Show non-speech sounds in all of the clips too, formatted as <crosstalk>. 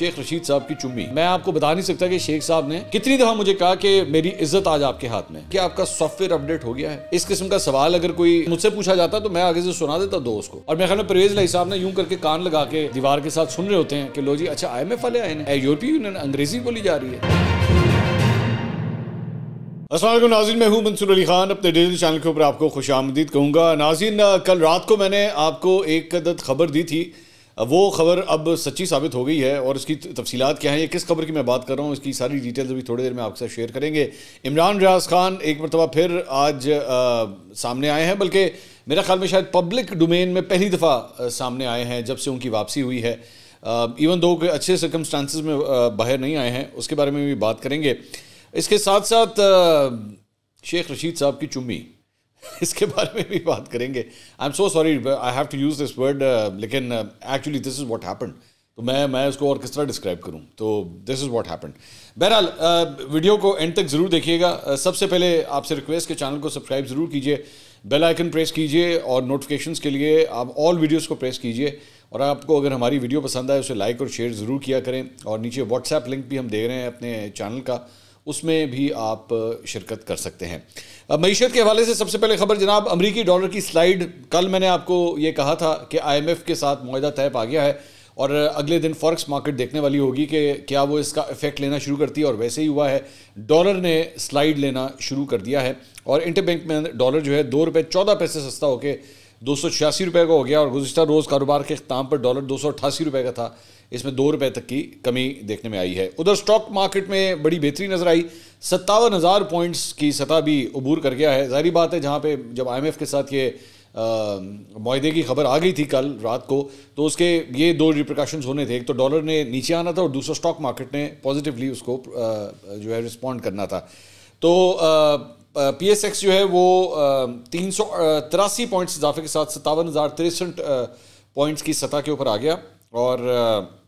शेख रशीद साहब की चुम्बी मैं आपको बता नहीं सकता कि शेख साहब ने कितनी दफा मुझे कहा कि मेरी इज्जत आज आपके हाथ में क्या आपका सॉफ्टवेयर अपडेट हो गया है इस किस्म का सवाल अगर कोई मुझसे पूछा जाता तो मैं आगे से सुना देता दोस्त को और मेरे ख्याल में परवेज लाई साहब ने यूं करके कान लगा के दीवार के साथ सुन रहे होते हैं कि लो जी अच्छा आई एम एफ वाले आए हैं यूरोपीय यूनियन अंग्रेजी बोली जा रही है असल नाजिन मैं हूँ मंसूर अली खान अपने डिजिटल चैनल के ऊपर आपको खुश आमदीद कहूँगा नाजिन कल रात को मैंने आपको एक अदद खबर दी थी वो खबर अब सच्ची साबित हो गई है और इसकी तफसीत क्या है ये किस खबर की मैं बात कर रहा हूँ इसकी सारी डिटेल्स अभी थोड़ी देर में आपके साथ शेयर करेंगे इमरान रियाज खान एक मरतबा फिर आज आ, सामने आए हैं बल्कि मेरा ख्याल में शायद पब्लिक डोमेन में पहली दफ़ा सामने आए हैं जब से उनकी वापसी हुई है इवन दो के अच्छे सर्कमस्टांसिस में बाहर नहीं आए हैं उसके बारे में भी बात करेंगे इसके साथ साथ शेख रशीद साहब की चुम्बी <laughs> इसके बारे में भी बात करेंगे I am so sorry I have to use this word लेकिन actually this is what happen तो मैं मैं उसको और किस तरह डिस्क्राइब करूं तो दिस इज़ वॉट हैपन बहरहाल वीडियो uh, को एंड तक ज़रूर देखिएगा uh, सबसे पहले आपसे रिक्वेस्ट के चैनल को सब्सक्राइब ज़रूर कीजिए बेल आइकन प्रेस कीजिए और नोटिफिकेशंस के लिए आप ऑल वीडियोस को प्रेस कीजिए और आपको अगर हमारी वीडियो पसंद आए उसे लाइक और शेयर ज़रूर किया करें और नीचे व्हाट्सएप लिंक भी हम दे रहे हैं अपने चैनल का उसमें भी आप शिरकत कर सकते हैं मीशत के हवाले से सबसे पहले खबर जनाब अमरीकी डॉलर की स्लाइड कल मैंने आपको ये कहा था कि एफ के साथ माहा तय पा गया है और अगले दिन फॉरक्स मार्केट देखने वाली होगी कि क्या वो इसका इफेक्ट लेना शुरू करती है और वैसे ही हुआ है डॉलर ने स्लाइड लेना शुरू कर दिया है और इंटरबैंक में डॉलर जो है दो रुपये चौदह पैसे सस्ता होकर दो सौ छियासी रुपये का हो गया और गुजशत रोज़ कारोबार के अख्ताम पर डॉलर दो सौ अठासी रुपये का था इसमें दो रुपये तक की कमी देखने में आई है उधर स्टॉक मार्केट में बड़ी बेहतरी नज़र आई सत्तावन हज़ार पॉइंट्स की सतह भी अबूर कर गया है जहरी बात है जहाँ पर जब आई एम एफ़ के साथ ये माहदे की खबर आ गई थी कल रात को तो उसके ये दो रिप्रिकॉशंस होने थे एक तो डॉलर ने नीचे आना था और दूसरा स्टॉक मार्केट ने पॉजिटिवली उसको जो है रिस्पॉन्ड करना था तो पी एस एक्स जो है वो तीन सौ तिरासी पॉइंट्स इजाफे के साथ सतावन हज़ार तिरसठ पॉइंट्स की सतह के ऊपर आ गया और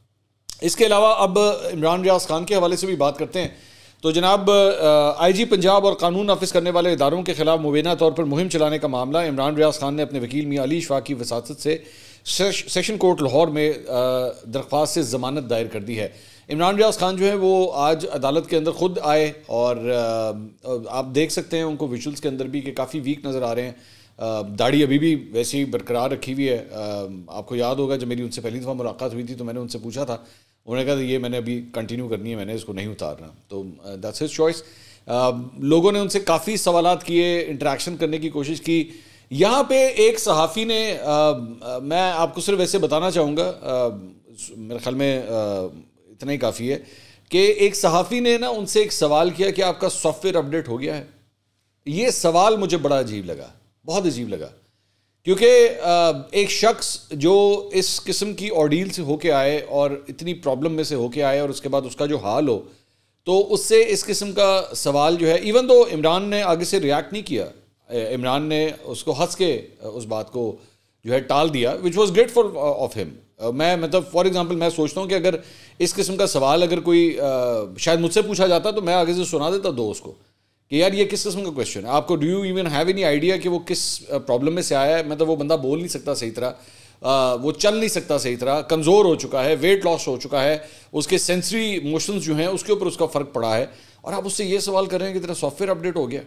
इसके अलावा अब इमरान रियाज खान के हवाले से भी बात करते हैं तो जनाब आईजी पंजाब और कानून नाफिस करने वाले इदारों के खिलाफ मुबैना तौर पर मुहिम चलाने का मामला इमरान रियाज खान ने अपने वकील मियाँ अली शाह की वसात से सेशन कोर्ट लाहौर में दरख्वास्त से जमानत दायर कर दी है इमरान रियाज खान जो है वो आज अदालत के अंदर ख़ुद आए और आप देख सकते हैं उनको विजुअल्स के अंदर भी कि काफ़ी वीक नज़र आ रहे हैं दाढ़ी अभी भी वैसे ही बरकरार रखी हुई है आपको याद होगा जब मेरी उनसे पहली दफ़ा मुलाकात हुई थी तो मैंने उनसे पूछा था उन्होंने कहा ये मैंने अभी कंटिन्यू करनी है मैंने इसको नहीं उतारना तो दैट्स हिज चॉइस लोगों ने उनसे काफ़ी सवाल किए इंटरेक्शन करने की कोशिश की यहाँ पे एक सहाफ़ी ने आ, मैं आपको सिर्फ ऐसे बताना चाहूँगा मेरे ख्याल में आ, इतना ही काफ़ी है कि एक सहाफ़ी ने ना उनसे एक सवाल किया कि आपका सॉफ्टवेयर अपडेट हो गया है ये सवाल मुझे बड़ा अजीब लगा बहुत अजीब लगा क्योंकि एक शख्स जो इस किस्म की ऑडील से होके आए और इतनी प्रॉब्लम में से होके आए और उसके बाद उसका जो हाल हो तो उससे इस किस्म का सवाल जो है इवन तो इमरान ने आगे से रिएक्ट नहीं किया इमरान ने उसको हंस के उस बात को जो है टाल दिया which was great for of him मैं मतलब फॉर एग्जांपल मैं सोचता हूँ कि अगर इस किस्म का सवाल अगर कोई शायद मुझसे पूछा जाता तो मैं आगे से सुना देता दोस्त को कि यार ये किस किस्म का क्वेश्चन है आपको do you even have any idea कि वो किस प्रॉब्लम में से आया है मतलब वो बंदा बोल नहीं सकता सही तरह वो चल नहीं सकता सही तरह कमज़ोर हो चुका है वेट लॉस हो चुका है उसके सेंसरी मोशंस जो हैं उसके ऊपर उसका फ़र्क पड़ा है और आप उससे ये सवाल कर रहे हैं कि तेरा सॉफ्टवेयर अपडेट हो गया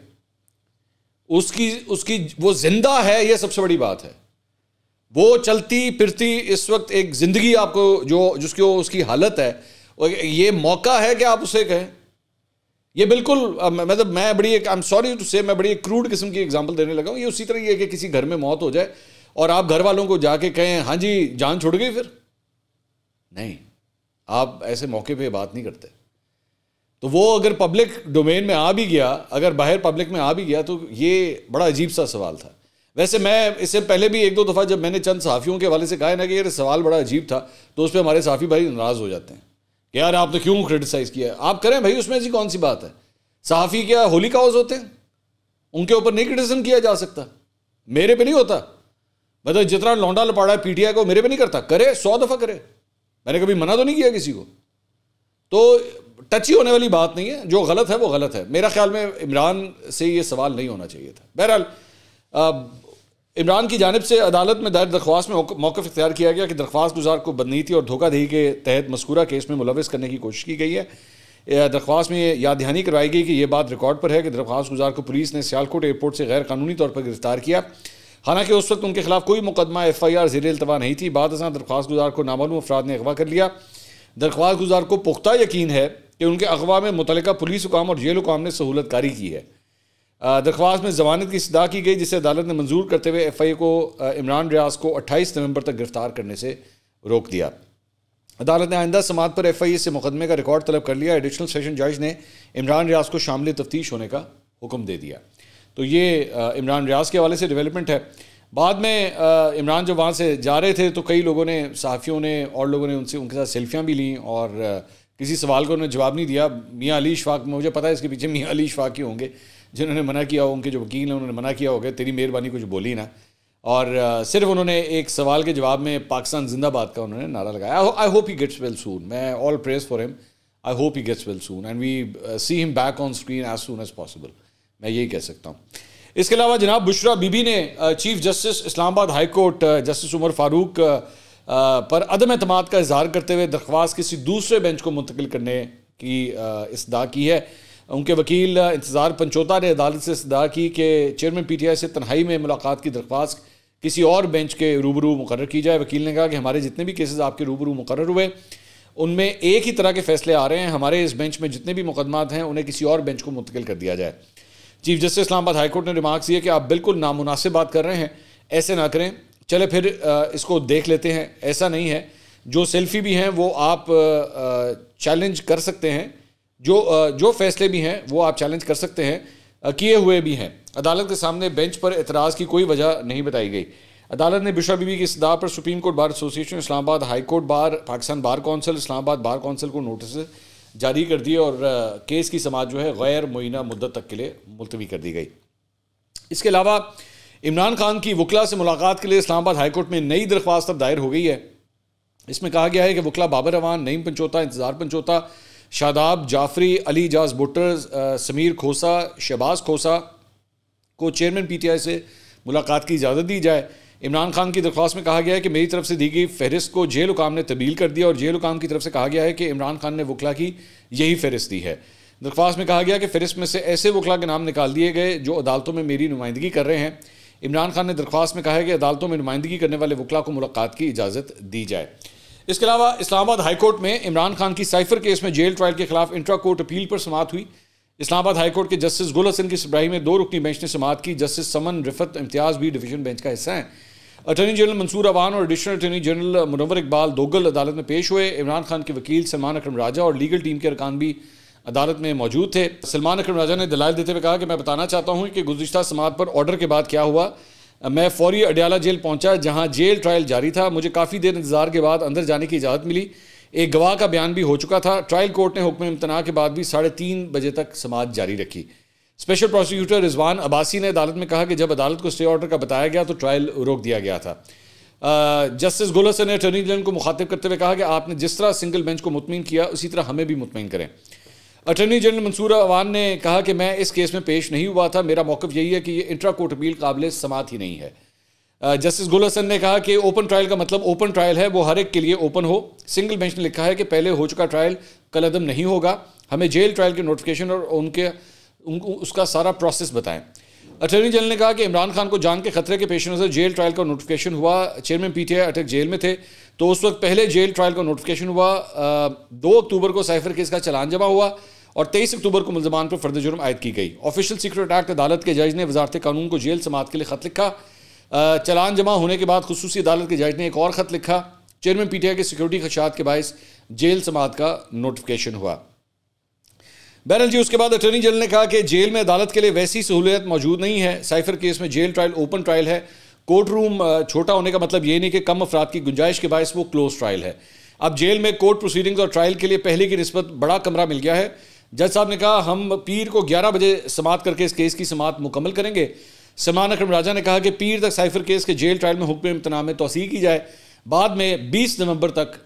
उसकी उसकी वो जिंदा है ये सबसे बड़ी बात है वो चलती फिरती इस वक्त एक ज़िंदगी आपको जो जिसकी उसकी हालत है ये मौका है कि आप उसे कहें ये बिल्कुल मतलब मैं बड़ी एक आई एम सॉरी टू से मैं बड़ी एक क्रूड किस्म की एग्जांपल देने लगा हूँ ये उसी तरह ये कि किसी घर में मौत हो जाए और आप घर वालों को जाके कहें हाँ जी जान छोड़ गई फिर नहीं आप ऐसे मौके पे बात नहीं करते तो वो अगर पब्लिक डोमेन में आ भी गया अगर बाहर पब्लिक में आ भी गया तो ये बड़ा अजीब सा सवाल था वैसे मैं इससे पहले भी एक दो दफ़ा जब मैंने चंद साफियों के हवाले से कहा है ना कि यार सवाल बड़ा अजीब था तो उस पर हमारे साफी भाई नाराज़ हो जाते हैं कि यार आपने क्यों क्रिटिसाइज़ किया आप करें भाई उसमें ऐसी कौन सी बात है सहाफ़ी क्या होली काउज होते हैं उनके ऊपर नहीं क्रिटिसम किया जा सकता मेरे पे नहीं होता मतलब जितना लौंडा लपाड़ा है पीटीआई को मेरे पे नहीं करता करे सौ दफ़ा करे मैंने कभी मना तो नहीं किया किसी को तो टची होने वाली बात नहीं है जो गलत है वो गलत है मेरा ख्याल में इमरान से ये सवाल नहीं होना चाहिए था बहरहाल इमरान की जानब से अदालत में दायर दरख्वास्त में मौक़ इख्तियार किया गया कि दरख्वास्त गुजार को बदनीति और धोखाधही के तहत मस्कूरा केस में मुलविस करने की कोशिश की गई है दरख्वास्त में याद दहानी करवाई गई कि यह बात रिकॉर्ड पर है कि दरख्वास्त गुजार को पुलिस ने सियालकोट एयरपोर्ट से गैर कानूनी तौर पर गिरफ्तार किया हालांकि उस वक्त उनके खिलाफ कोई मुकदमा एफ आई आर जेर अल्तवा नहीं थी बाद दरख्वास्त गुजार को नामालूम अफराद ने अगवा कर लिया दरख्वास्त गुजार को पुख्ता यकीन है कि उनके अगवा में मुतलका पुलिस हुकाम और जेल हुकाम ने सहूलत कारी की है दरख्वास्त में जमानत की सदा की गई जिसे अदालत ने मंजूर करते हुए एफ आई ए को इमरान रियाज को अट्ठाईस नवंबर तक गिरफ्तार करने से रोक दिया अदालत ने आइंदा समात पर एफ आई ए से मुकदमे का रिकॉर्ड तलब कर लिया एडिशनल सेशन जज ने इमरान रियाज को शामिल तफ्तीश होने का हुक्म दे दिया तो ये इमरान uh, रियाज के हवाले से डेवलपमेंट है बाद में इमरान uh, जब वहाँ से जा रहे थे तो कई लोगों ने सहाफ़ियों ने और लोगों ने उनसे उनके साथ सेल्फियाँ भी लीं और uh, किसी सवाल को उन्होंने जवाब नहीं दिया मियाँ अली शफाक मुझे पता है इसके पीछे मियाँ अली शफाक ही होंगे जिन्होंने मना किया हो उनके जो वकील हैं उन्होंने मना किया हो गया तेरी मेहरबानी कुछ बोली ना और सिर्फ उन्होंने एक सवाल के जवाब में पाकिस्तान जिंदाबाद का उन्होंने नारा लगाया I hope he gets well soon मैं all press for him I hope he gets well soon and we see him back on screen as soon as possible मैं यही कह सकता हूँ इसके अलावा जनाब बुशरा बीबी ने chief justice Islamabad high court justice Umar Farooq पर अदम अतमाद का इजहार करते हुए दरख्वास्त किसी दूसरे बेंच को मुंतकिल करने की इसदा की है उनके वकील इंतज़ार पंचोता ने अदालत से सदा की कि चेयरमैन पी टी आई से तनहाई में मुलाकात की दरख्वास्त किसी और बेंच के रूबरू मुकर की जाए वकील ने कहा कि हमारे जितने भी केसेज़ आपके रूबरू मुकर हुए उनमें एक ही तरह के फैसले आ रहे हैं हमारे इस बेंच में जितने भी मुकदमा हैं उन्हें किसी और बेंच को मुंतकिल कर दिया जाए चीफ जस्टिस इस्लामाबाद हाईकोर्ट ने रिमार्क्स दिए कि आप बिल्कुल नामुनासिब बात कर रहे हैं ऐसे ना करें चले फिर इसको देख लेते हैं ऐसा नहीं है जो सेल्फी भी हैं वो आप चैलेंज कर सकते हैं जो जो फैसले भी हैं वो आप चैलेंज कर सकते हैं किए हुए भी हैं अदालत के सामने बेंच पर एतराज़ की कोई वजह नहीं बताई गई अदालत ने बिशा बीबी की इस्तः पर supreme court bar association Islamabad high court bar Pakistan bar council Islamabad bar council को नोटिस जारी कर दिए और केस की समाज जो है गैर मुइना मुद्दत तक के लिए मुलतवी कर दी गई इसके अलावा इमरान खान की वकला से मुलाकात के लिए इस्लामाबाद हाईकोर्ट में नई दरख्वास्त अब दायर हो गई है इसमें कहा गया है कि वकला बाबर रवान नईम पंचोता इंतज़ार पंचोता शादाब जाफरी अली जाज बुटर समीर खोसा शहबाज खोसा को चेयरमैन पीटीआई से मुलाकात की इजाज़त दी जाए इमरान खान की दरख्वास्त में कहा गया है कि मेरी तरफ से दी गई फहरिस्त को जेल हुकाम ने तब्दील कर दिया और जेल हुकाम की तरफ से कहा गया है कि इमरान खान ने वकला की यही फहरिस्त दी है दरख्वास्त में कहा गया कि फहरिस्त में से ऐसे वकला के नाम निकाल दिए गए जो अदालतों में मेरी नुमाइंदगी कर रहे हैं इमरान खान ने दरख्वास्त में कहा है कि अदालतों में नुमाइंदगी करने वाले वकला को मुलाकात की इजाज़त दी जाए इसके अलावा इस्लामाबाद हाईकोर्ट में इमरान खान की साइफर केस में जेल ट्रायल के खिलाफ इंट्रा कोर्ट अपील पर समात हुई इस्लामाबाद हाईकोर्ट के जस्टिस गुल हसन की सब्राही में दो रुकनी बेंच ने समात की जस्टिस समन रिफत इम्तियाज भी डिवीजन बेंच का हिस्सा हैं अटर्नी जनरल मंसूर अवान और additional attorney general Munawar Iqbal Dogar अदालत में पेश हुए इमरान खान के वकील सलमान अक्रम राजा और लीगल टीम के अरकान भी अदालत में मौजूद थे सलमान अक्रम राजा ने दलाल देते हुए कहा कि मैं बताना चाहता हूँ कि गुजशत समात पर ऑर्डर के बाद क्या हुआ मैं फौरी अडयाला जेल पहुंचा जहां जेल ट्रायल जारी था मुझे काफ़ी देर इंतजार के बाद अंदर जाने की इजाज़त मिली एक गवाह का बयान भी हो चुका था ट्रायल कोर्ट ने हुक्म इम्तना के बाद भी साढ़े तीन बजे तक समाज जारी रखी स्पेशल प्रोसिक्यूटर रिजवान अबासी ने अदालत में कहा कि जब अदालत को स्टे ऑर्डर का बताया गया तो ट्रायल रोक दिया गया था जस्टिस गोलसन ने अटर्नी जनरल को मुखातिब करते हुए कहा कि आपने जिस तरह सिंगल बेंच को मुतमिन किया उसी तरह हमें भी मुतमिन करें अटर्नी जनरल मंसूर अवान ने कहा कि मैं इस केस में पेश नहीं हुआ था मेरा मौकफ यही है कि ये इंट्रा कोर्ट अपील काबिल समात ही नहीं है जस्टिस गुल हसन ने कहा कि ओपन ट्रायल का मतलब ओपन ट्रायल है वो हर एक के लिए ओपन हो सिंगल बेंच ने लिखा है कि पहले हो चुका ट्रायल कल अदम नहीं होगा हमें जेल ट्रायल के नोटिफिकेशन और उनके उन, उसका सारा प्रोसेस बताएं अटर्नी जनरल ने कहा कि इमरान खान को जान के खतरे के पेश नज़र जेल ट्रायल का नोटिफिकेशन हुआ चेयरमैन पीटीआई अटक जेल में थे तो उस वक्त पहले जेल ट्रायल का नोटिफिकेशन हुआ दो अक्टूबर को साइफर केस का चलान जमा हुआ और 23 अक्टूबर को मुलजमान पर फर्द जुर्म आयद की गई ऑफिशियल सीक्रेट एक्ट अदालत के जज ने वजारत कानून को जेल समात के लिए ख़त लिखा चलान जमा होने के बाद खसूस अदालत के जज ने एक और ख़त लिखा चेयरमैन पी टी आई के सिक्योरिटी खदशात के बायस जेल समात का नोटिफिकेशन हुआ बैनल जी उसके बाद अटॉर्नी जनरल ने कहा कि जेल में अदालत के लिए वैसी सहूलियत मौजूद नहीं है साइफर केस में जेल ट्रायल ओपन ट्रायल है कोर्ट रूम छोटा होने का मतलब ये नहीं कि कम अफराद की गुंजाइश के बायस वो क्लोज ट्रायल है अब जेल में कोर्ट प्रोसीडिंग्स और ट्रायल के लिए पहले की नस्बत बड़ा कमरा मिल गया है जज साहब ने कहा हम पीर को 11 बजे समाप्त करके इस केस की समाप्त मुकम्मल करेंगे समान अक्रम राजा ने कहा कि पीर तक साइफर केस के जेल ट्रायल में हुक्म इम्तना में तोसी की जाए बाद में 20 नवंबर तक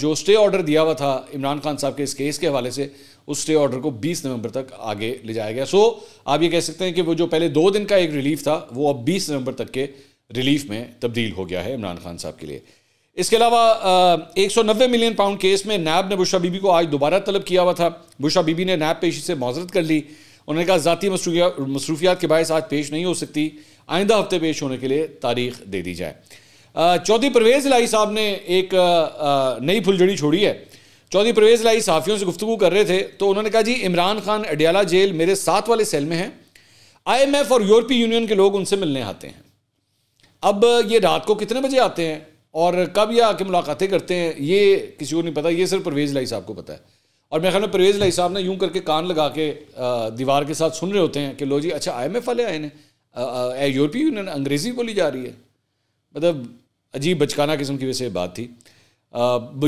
जो स्टे ऑर्डर दिया हुआ था इमरान खान साहब के इस केस के हवाले से उस स्टे ऑर्डर को 20 नवंबर तक आगे ले जाया गया सो आप ये कह सकते हैं कि वो जो पहले दो दिन का एक रिलीफ था वो अब 20 नवंबर तक के रिलीफ में तब्दील हो गया है इमरान खान साहब के लिए इसके अलावा एक सौ नब्बे मिलियन पाउंड केस में नैब ने बुशा बीबी को आज दोबारा तलब किया हुआ था बुशा बीबी ने नैब पेशी से मज़रत कर ली उन्होंने कहा ज़ाती मसरूफियात के बायस आज पेश नहीं हो सकती आइंदा हफ्ते पेश होने के लिए तारीख दे दी जाए चौधरी परवेज़ लाई साहब ने एक नई फुलझड़ी छोड़ी है चौधरी परवेज़ लाई साफियों से गुफ्तु कर रहे थे तो उन्होंने कहा जी इमरान खान अडियाला जेल मेरे साथ वाले सेल में हैं एफ़ और यूरोपीय यूनियन के लोग उनसे मिलने आते हैं अब ये रात को कितने बजे आते हैं और कब या आके मुलाकातें करते हैं ये किसी को नहीं पता ये सिर्फ परवेज़ लाई साहब को पता है और मेरे ख्याल में परवेज़ लाई साहब ने यूं करके कान लगा के दीवार के साथ सुन रहे होते हैं कि लो जी अच्छा आई एम एफ वाले आए ने यूरोपीय यूनियन अंग्रेज़ी बोली जा रही है मतलब अजीब बचकाना किस्म की वैसे बात थी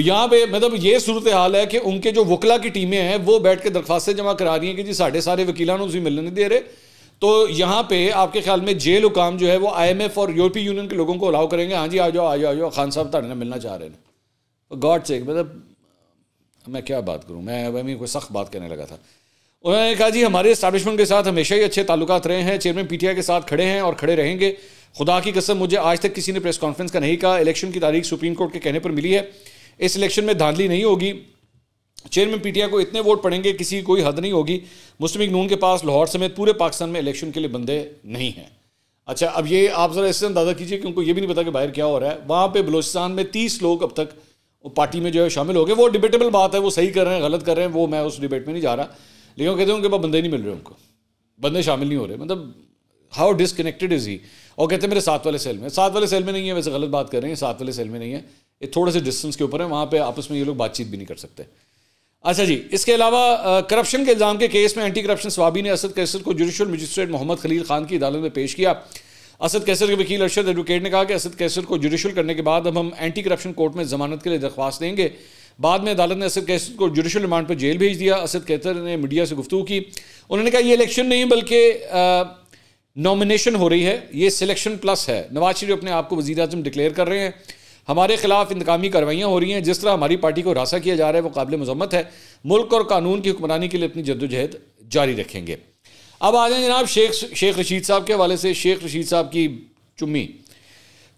यहाँ पे मतलब ये सूरत हाल है कि उनके जो वकला की टीमें हैं वो बैठ के दरख्वास्तें जमा करा रही हैं कि जी साढ़े सारे वकीलों को मिलने नहीं दे रहे तो यहाँ पे आपके ख्याल में जेल हुकाम जो है वो आईएमएफ और यूरोपीय यूनियन के लोगों को अलाउ करेंगे हाँ जी आ जाओ आ जाओ आ जाओ खान साहब तारे मिलना चाह रहे हैं गॉड से मतलब मैं क्या बात करूँ मैं मैं कोई सख्त बात करने लगा था उन्होंने कहा जी हमारे इस्टेबलिशमेंट के साथ हमेशा ही अच्छे ताल्लुक रहे हैं चेयरमैन पीटीआई के साथ खड़े हैं और खड़े रहेंगे खुदा की कसम मुझे आज तक किसी ने प्रेस कॉन्फ्रेंस का नहीं कहा इलेक्शन की तारीख सुप्रीम कोर्ट के कहने पर मिली है इस इलेक्शन में धांधली नहीं होगी चेयरमैन पीटीआई को इतने वोट पड़ेंगे किसी की कोई हद नहीं होगी मुस्लिम नून के पास लाहौर समेत पूरे पाकिस्तान में इलेक्शन के लिए बंदे नहीं हैं अच्छा अब ये आप ज़रा इससे अंदाज़ा कीजिए कि उनको ये भी नहीं पता कि बाहर क्या हो रहा है वहाँ पे बलोचिस्तान में तीस लोग अब तक पार्टी में जो है शामिल हो गए वो डिबेटेबल बात है वो सही कर रहे हैं गलत कर रहे हैं वो मैं उस डिबेट में नहीं जा रहा लेकिन वो कहते हैं उनके पास बंदे नहीं मिल रहे उनको बंदे शामिल नहीं हो रहे मतलब हाउ डिसकनेक्टेड इज़ ही और कहते हैं मेरे साथ वाले सेल में साथ वाले सेल में नहीं है वैसे गलत बात कर रहे हैं साथ वाले सेल में नहीं है ये थोड़े से डिस्टेंस के ऊपर है वहाँ पर आपस में ये लोग बातचीत भी नहीं कर सकते अच्छा जी इसके अलावा करप्शन के इल्ज़ाम के केस में एंटी करप्शन स्वाबी ने असद कैसर को जुडिशल मजिस्ट्रेट मोहम्मद खलील खान की अदालत में पेश किया असद कैसर के वकील अरशद एडवोकेट ने कहा कि असद कैसर को जुडिशल करने के बाद अब हम एंटी करप्शन कोर्ट में जमानत के लिए दरख्वास्त देंगे बाद में अदालत ने असद कैसर को जुडिशल रिमांड पर जेल भेज दिया असद कैसर ने मीडिया से गुफ्तू की उन्होंने कहा यह इलेक्शन नहीं बल्कि नॉमिनेशन हो रही है ये सिलेक्शन प्लस है नवाज शरीफ अपने आप को वजी अजम डिक्लेयर कर रहे हैं हमारे खिलाफ इंतकामी कार्रवाइयाँ हो रही हैं जिस तरह हमारी पार्टी को रासा किया जा रहा है वो काबिल मजम्मत है मुल्क और कानून की हुक्मरानी के लिए अपनी जद्दोजहद जारी रखेंगे अब आ जाए जनाब शेख शेख रशीद साहब के हवाले से शेख रशीद साहब की चुम्मी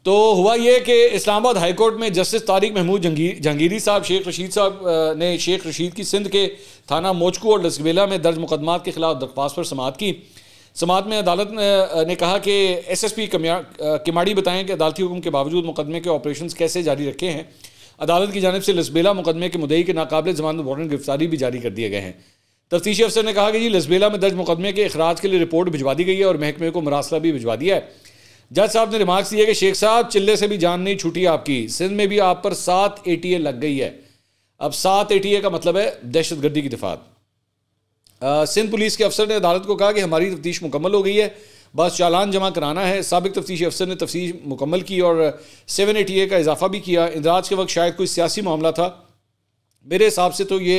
तो हुआ यह कि इस्लामाबाद हाई कोर्ट में जस्टिस तारिक महमूद जंगी जहांगीरी साहब शेख रशीद साहब ने शेख रशीद की सिंध के थाना मोचकू और लसबेला में दर्ज मुकदमात के खिलाफ दरख्वास्त पर समात की समाज में अदालत ने कहा कि एसएसपी किमाड़ी बताएं कि अदालती हुक्म के बावजूद मुकदमे के ऑपरेशन कैसे जारी रखे हैं अदालत की जानब से लसबेला मुकदमे के मुदई के नाकबले जमानत वारंट गिरफ्तारी भी जारी कर दिए गए हैं तफ्तीशी अफसर ने कहा कि जी लसबेला में दर्ज मुकदमे के अखराज के लिए रिपोर्ट भिजवा दी गई है और महकमे को मरासला भी भिजवा दिया है जज साहब ने रिमार्क्स दिए कि शेख साहब चिल्ले से भी जान नहीं छूटी आपकी सिंध में भी आप पर सात ए लग गई है अब सात ए का मतलब है दहशत गर्दी की दिफात सिंध पुलिस के अफसर ने अदालत को कहा कि हमारी तफ्तीश मुकम्मल हो गई है बस चालान जमा कराना है सबक तफ्तीशी अफसर ने तफ्तीश मुकम्मल की और सेवन एटी ए का इजाफा भी किया इंदराज के वक्त शायद कोई सियासी मामला था मेरे हिसाब से तो ये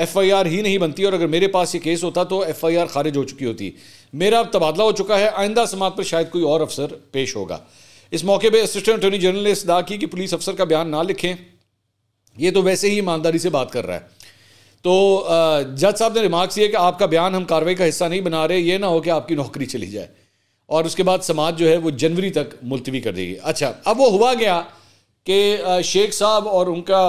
एफ़ आई आर ही नहीं बनती और अगर मेरे पास ये केस होता तो एफ़ आई आर खारिज हो चुकी होती मेरा अब तबादला हो चुका है आइंदा समात पर शायद कोई और अफसर पेश होगा इस मौके पर असिस्टेंट अटॉर्नी जनरल ने दा की कि पुलिस अफसर का बयान ना लिखें ये तो वैसे ही ईमानदारी से बात कर रहा है तो जज साहब ने रिमार्क्स ये कि आपका बयान हम कार्रवाई का हिस्सा नहीं बना रहे ये ना हो कि आपकी नौकरी चली जाए और उसके बाद समाज जो है वो जनवरी तक मुलतवी कर देगी अच्छा अब वो हुआ गया कि शेख साहब और उनका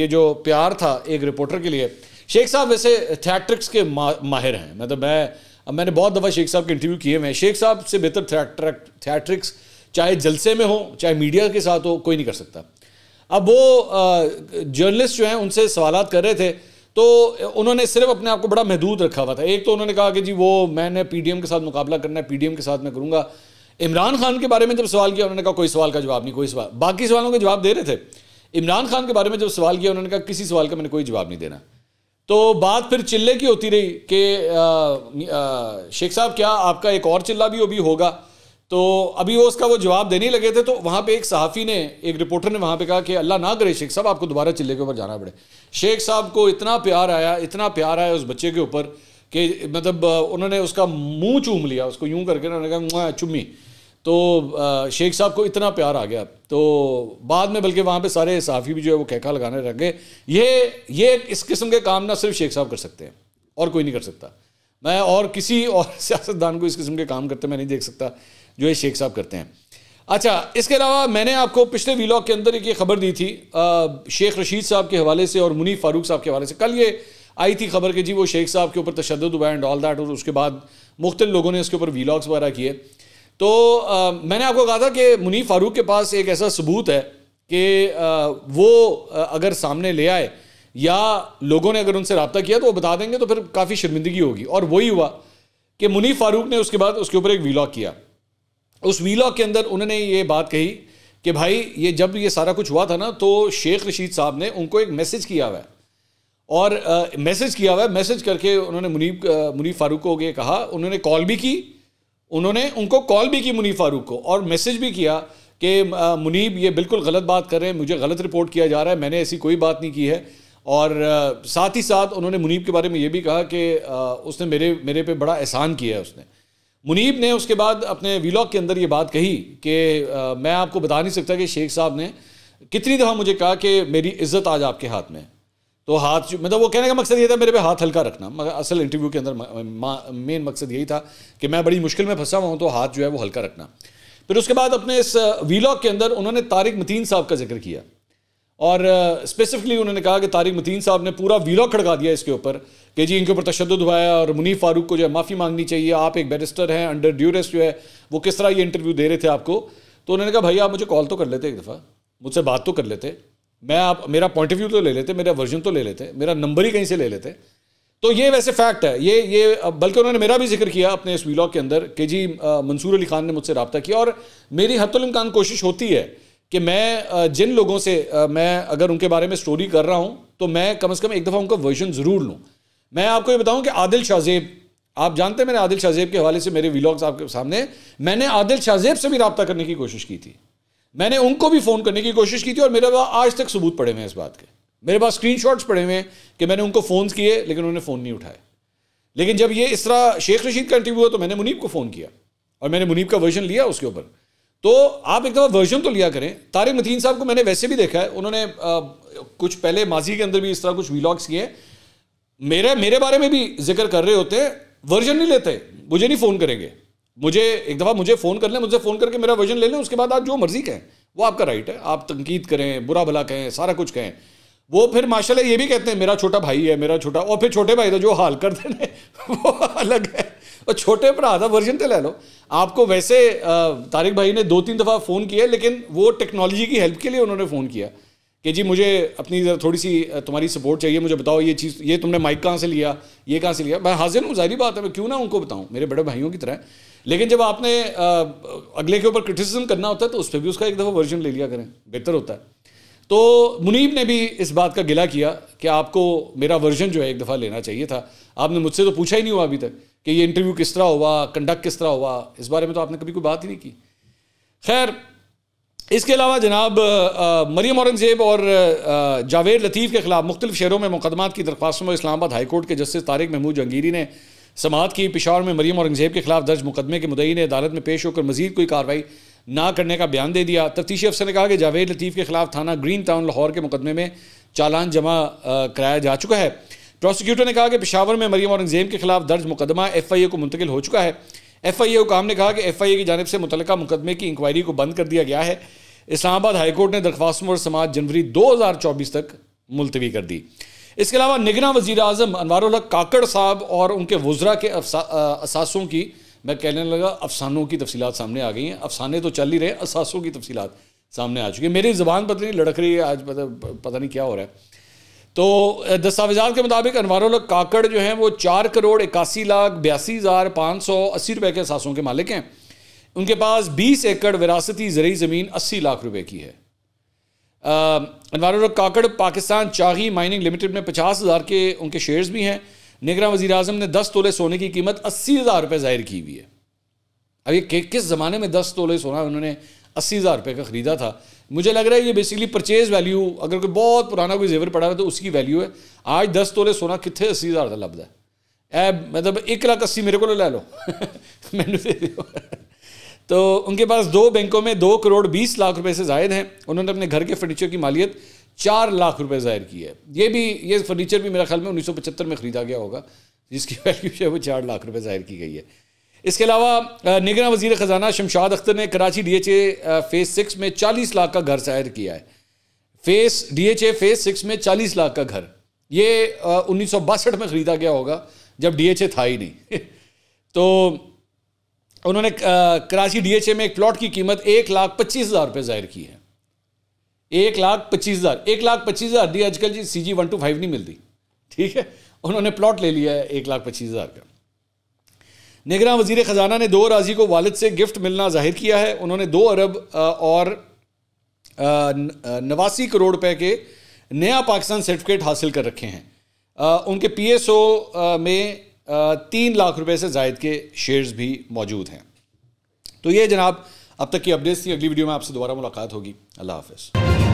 ये जो प्यार था एक रिपोर्टर के लिए शेख साहब वैसे थिएट्रिक्स के मा, माहिर हैं मतलब मैं मैंने बहुत दफ़ा शेख साहब के इंटरव्यू किए हैं शेख साहब से बेहतर थिएट्रिक्स चाहे जलसे में हो चाहे मीडिया के साथ हो कोई नहीं कर सकता अब वो जर्नलिस्ट जो हैं उनसे सवाल कर रहे थे तो उन्होंने सिर्फ अपने आप को बड़ा महदूद रखा हुआ था एक तो उन्होंने कहा कि जी वो मैंने पी के साथ मुकाबला करना है पी के साथ मैं करूँगा इमरान खान के बारे में जब सवाल किया उन्होंने कहा कोई सवाल का जवाब नहीं कोई सवाल बाकी सवालों के जवाब दे रहे थे इमरान खान के बारे में जब सवाल किया उन्होंने कहा किसी सवाल का मैंने कोई जवाब नहीं देना तो बात फिर चिल्ले की होती रही कि शेख साहब क्या आपका एक और चिल्ला भी अभी होगा तो अभी वो उसका वो जवाब देने लगे थे तो वहाँ पे एक सहाफ़ी ने एक रिपोर्टर ने वहाँ पे कहा कि अल्लाह ना करे शेख साहब आपको दोबारा चिल्ले के ऊपर जाना पड़े शेख साहब को इतना प्यार आया इतना प्यार आया उस बच्चे के ऊपर कि मतलब उन्होंने उसका मुंह चूम लिया उसको यूं करके उन्होंने कहा चुम्मी तो शेख साहब को इतना प्यार आ गया तो बाद में बल्कि वहाँ पे सारे सहाफ़ी भी जो है वो कहका लगाने लग गए ये ये इस किस्म के काम ना सिर्फ शेख साहब कर सकते हैं और कोई नहीं कर सकता मैं और किसी और <laughs> सियासतदान को इस किस्म के काम करते मैं नहीं देख सकता जो ये शेख साहब करते हैं अच्छा इसके अलावा मैंने आपको पिछले वीलॉग के अंदर एक ये खबर दी थी शेख रशीद साहब के हवाले से और मुनीफ फारूक साहब के हवाले से कल ये आई थी खबर कि जी वो शेख साहब के ऊपर तशद हुआ एंड ऑल दैट और उसके बाद मुख्त लोगों ने उसके ऊपर वीलॉग्स वगैरह किए तो आ, मैंने आपको कहा था कि मुनीफ फारूक के पास एक ऐसा सबूत है कि वो आ, अगर सामने ले आए या लोगों ने अगर उनसे रबता किया तो वो बता देंगे तो फिर काफ़ी शर्मिंदगी होगी और वही हुआ कि मुनीफ फारूक ने उसके बाद उसके ऊपर एक वीलॉग किया उस वीला के अंदर उन्होंने ये बात कही कि भाई ये जब ये सारा कुछ हुआ था ना तो शेख रशीद साहब ने उनको एक मैसेज किया हुआ है और मैसेज किया हुआ है मैसेज करके उन्होंने मुनीब मुनीफ मुनीब फारूक को ये कहा उन्होंने कॉल भी की उन्होंने उनको कॉल भी की मुनीब फारूक को और मैसेज भी किया कि मुनीब ये बिल्कुल गलत बात कर रहे हैं मुझे गलत रिपोर्ट किया जा रहा है मैंने ऐसी कोई बात नहीं की है और साथ ही साथ उन्होंने मुनीब के बारे में ये भी कहा कि उसने मेरे मेरे पे बड़ा एहसान किया है उसने मुनीब ने उसके बाद अपने वीलॉग के अंदर ये बात कही कि मैं आपको बता नहीं सकता कि शेख साहब ने कितनी दफ़ा मुझे कहा कि मेरी इज्जत आज आपके हाथ में तो हाथ मतलब वो कहने का मकसद ये था मेरे पे हाथ हल्का रखना मगर असल इंटरव्यू के अंदर मेन मकसद यही था कि मैं बड़ी मुश्किल में फंसा हुआ हूँ तो हाथ जो है वो हल्का रखना फिर उसके बाद अपने इस वीलॉग के अंदर उन्होंने तारिक मतीन साहब का जिक्र किया और स्पेसिफिकली उन्होंने कहा कि तारिक मतीन साहब ने पूरा वीलॉग खड़का दिया इसके ऊपर कि जी इनके ऊपर तशद हुआ है और मुनीफ फारूक को जो है माफ़ी मांगनी चाहिए आप एक बैरिस्टर हैं अंडर ड्यूरेस्ट जो है वो किस तरह ये इंटरव्यू दे रहे थे आपको तो उन्होंने कहा भाई आप मुझे कॉल तो कर लेते एक दफ़ा मुझसे बात तो कर लेते मैं आप मेरा पॉइंट ऑफ व्यू तो ले लेते मेरा वर्जन तो ले लेते मेरा नंबर ही कहीं से ले लेते तो ये वैसे फैक्ट है ये ये बल्कि उन्होंने मेरा भी जिक्र किया अपने इस वीलॉग के अंदर कि जी मंसूर अली खान ने मुझसे रबता किया और मेरी हतुलमकान कोशिश होती है कि मैं जिन लोगों से मैं अगर उनके बारे में स्टोरी कर रहा हूँ तो मैं कम अज़ कम एक दफ़ा उनका वर्जन ज़रूर लूँ मैं आपको ये बताऊँ कि आदिल शाहजेब आप जानते हैं मैंने आदिल शाहजेब के हवाले से मेरे वीलॉग्स आपके सामने मैंने आदिल शाहजेब से भी रबता करने की कोशिश की थी मैंने उनको भी फ़ोन करने की कोशिश की थी और मेरे पास आज तक सबूत पड़े हुए हैं इस बात के मेरे पास शॉट्स पड़े हुए हैं कि मैंने उनको फ़ोन किए लेकिन उन्होंने फ़ोन नहीं उठाए लेकिन जब ये इस तरह शेख रशीद का इंटरव्यू हुआ तो मैंने मुनीब को फ़ोन किया और मैंने मुनीब का वर्जन लिया उसके ऊपर तो आप एक दफ़ा वर्जन तो लिया करें तारिक मतीन साहब को मैंने वैसे भी देखा है उन्होंने कुछ पहले माजी के अंदर भी इस तरह कुछ वीलॉग्स किए मेरे मेरे बारे में भी जिक्र कर रहे होते हैं वर्जन नहीं लेते मुझे नहीं फ़ोन करेंगे मुझे एक दफ़ा मुझे फ़ोन कर लें मुझे फ़ोन करके मेरा वर्जन ले लें उसके बाद आप जो मर्ज़ी कहें वो आपका राइट है आप तनकीद करें बुरा भला कहें सारा कुछ कहें वो फिर माशाल्लाह ये भी कहते हैं मेरा छोटा भाई है मेरा छोटा और फिर छोटे भाई तो जो हाल कर देने <laughs> वो अलग है और छोटे भरा का वर्जन तो ले लो आपको वैसे तारिक भाई ने दो तीन दफ़ा फ़ोन किया लेकिन वो टेक्नोलॉजी की हेल्प के लिए उन्होंने फ़ोन किया कि जी मुझे अपनी थोड़ी सी तुम्हारी सपोर्ट चाहिए मुझे बताओ ये चीज़ ये तुमने माइक कहाँ से लिया ये कहाँ से लिया मैं हाजिर हूँ जारी बात है मैं क्यों ना उनको बताऊँ मेरे बड़े भाइयों की तरह लेकिन जब आपने अगले के ऊपर क्रिटिसिज्म करना होता है तो उस पर भी उसका एक दफ़ा वर्जन ले लिया करें बेहतर होता है तो मुनीब ने भी इस बात का गिला किया कि आपको मेरा वर्जन जो है एक दफ़ा लेना चाहिए था आपने मुझसे तो पूछा ही नहीं हुआ अभी तक कि ये इंटरव्यू किस तरह हुआ कंडक्ट किस तरह हुआ इस बारे में तो आपने कभी कोई बात ही नहीं की खैर इसके अलावा जनाब मरियम औरंगज़ेब और जावेद लतीफ़ के ख़िलाफ़ मुख्तलिफ शहरों में मुकदमा की दरख्वास्तों में इस्लामाबाद हाईकोर्ट के जस्टिस तारिक महमूद जंगीरी ने समात की पिशा में मरीम औरंगज़ेब के खिलाफ दर्ज मुकदमे के मुदई ने अदालत में पेश होकर मजीद कोई कार्रवाई ना करने का बयान दे दिया तफ्तीशी अफसर ने कहा कि जावेद लतीफ़ के खिलाफ थाना ग्रीन टाउन लाहौर के मुकदमे में चालान जमा कराया जा चुका है प्रोसिक्यूटर ने कहा कि पिशावर में मरीम औरंगजेब के खिलाफ दर्ज मुकदमा एफ आई ए को मुंतकिल हो चुका है एफ आई ए हुकाम ने कहा कि एफ आई ए की जानब से मुतल मुकदमे की इंक्वायरी को बंद कर दिया गया है इस्लामाबाद हाईकोर्ट ने दरख्वास्तों और समाज जनवरी दो हज़ार चौबीस तक मुलतवी कर दी इसके अलावा निगना वजी अजम अनवर काकड़ साहब और उनके वज्रा के असासों की मैं कहने लगा अफसानों की तफसीत सामने आ गई हैं अफसाने तो चल ही रहे असासों की तफसीत सामने आ चुकी है मेरी ज़बान पता नहीं लड़क रही है आज पता नहीं क्या हो रहा है तो दस्तावेजात के मुताबिक अनवारोल काकड़ जो हैं वो चार करोड़ इक्यासी लाख बयासी हज़ार पाँच सौ अस्सी रुपये के सासों के मालिक हैं उनके पास बीस एकड़ विरासती ज़रिए ज़मीन अस्सी लाख रुपये की है अनवारोल काकड़ पाकिस्तान चाही माइनिंग लिमिटेड में पचास हज़ार के उनके शेयर्स भी हैं निगरान वजी अजम ने दस तोले सोने की कीमत अस्सी हज़ार रुपये ज़ाहिर की हुई है अब ये किस ज़माने में दस तोले सोना उन्होंने अस्सी हज़ार रुपये का ख़रीदा था मुझे लग रहा है ये बेसिकली परचेज़ वैल्यू अगर कोई बहुत पुराना कोई जेवर पड़ा हुआ तो उसकी वैल्यू है आज दस तोले सोना कितने अस्सी हज़ार का लगता है ए मतलब एक लाख अस्सी मेरे को ले लो <laughs> मैंने दे दो तो उनके पास दो बैंकों में दो करोड़ बीस लाख रुपये से जायद हैं उन्होंने अपने घर के फर्नीचर की मालियत चार लाख रुपये जाहिर की है ये भी ये फर्नीचर भी मेरा ख्याल में उन्नीस में ख़रीदा गया होगा जिसकी वैल्यू जो है वो चार लाख रुपये जाहिर की गई है इसके अलावा निगरान वजीर ख़जाना शमशाद अख्तर ने Karachi D H A phase six में चालीस लाख का घर शायर किया है phase D H A phase six में चालीस लाख का घर ये उन्नीस सौ बासठ में ख़रीदा गया होगा जब डी एच ए था ही नहीं <laughs> तो उन्होंने कराची डी एच ए में एक प्लॉट की कीमत एक लाख पच्चीस हज़ार रुपये जाहिर की है एक लाख पच्चीस हज़ार एक लाख पच्चीस हज़ार दी आजकल जी C G one two five नहीं मिलती ठीक है उन्होंने प्लॉट ले लिया है एक लाख पच्चीस हज़ार का निगरान वजीर ख़जाना ने दो अराजी को वालद से गिफ्ट मिलना जाहिर किया है उन्होंने दो अरब और नवासी करोड़ रुपए के नया पाकिस्तान सर्टिफिकेट हासिल कर रखे हैं उनके पी एस ओ में तीन लाख रुपए से जायद के शेयर्स भी मौजूद हैं तो ये जनाब अब तक की अपडेट्स थी अगली वीडियो में आपसे दोबारा मुलाकात होगी अल्लाह हाफिज़